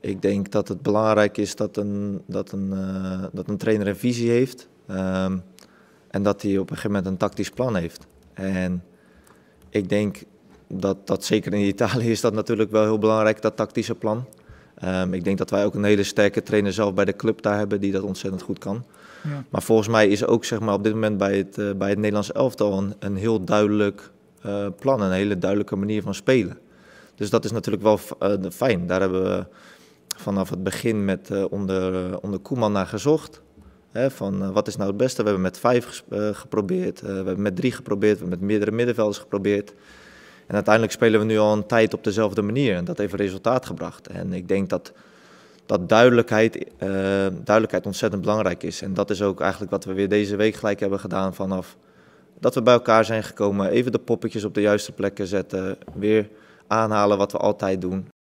ik denk dat het belangrijk is dat een, dat een, eh, dat een trainer een visie heeft. Ehm, en dat hij op een gegeven moment een tactisch plan heeft. En ik denk dat, dat zeker in Italië is dat natuurlijk wel heel belangrijk, dat tactische plan. Ehm, ik denk dat wij ook een hele sterke trainer zelf bij de club daar hebben die dat ontzettend goed kan. Ja. Maar volgens mij is ook zeg maar, op dit moment bij het, eh, bij het Nederlands elftal een, een heel duidelijk eh, plan, een hele duidelijke manier van spelen. Dus dat is natuurlijk wel fijn. Daar hebben we vanaf het begin met, eh, onder, eh, onder Koeman naar gezocht. Hè, van eh, wat is nou het beste? We hebben met vijf geprobeerd, we hebben met drie geprobeerd, we hebben met meerdere middenvelders geprobeerd. En uiteindelijk spelen we nu al een tijd op dezelfde manier. En dat heeft resultaat gebracht. En ik denk dat, dat duidelijkheid, duidelijkheid ontzettend belangrijk is. En dat is ook eigenlijk wat we weer deze week gelijk hebben gedaan vanaf dat we bij elkaar zijn gekomen. Even de poppetjes op de juiste plekken zetten. Weer aanhalen wat we altijd doen.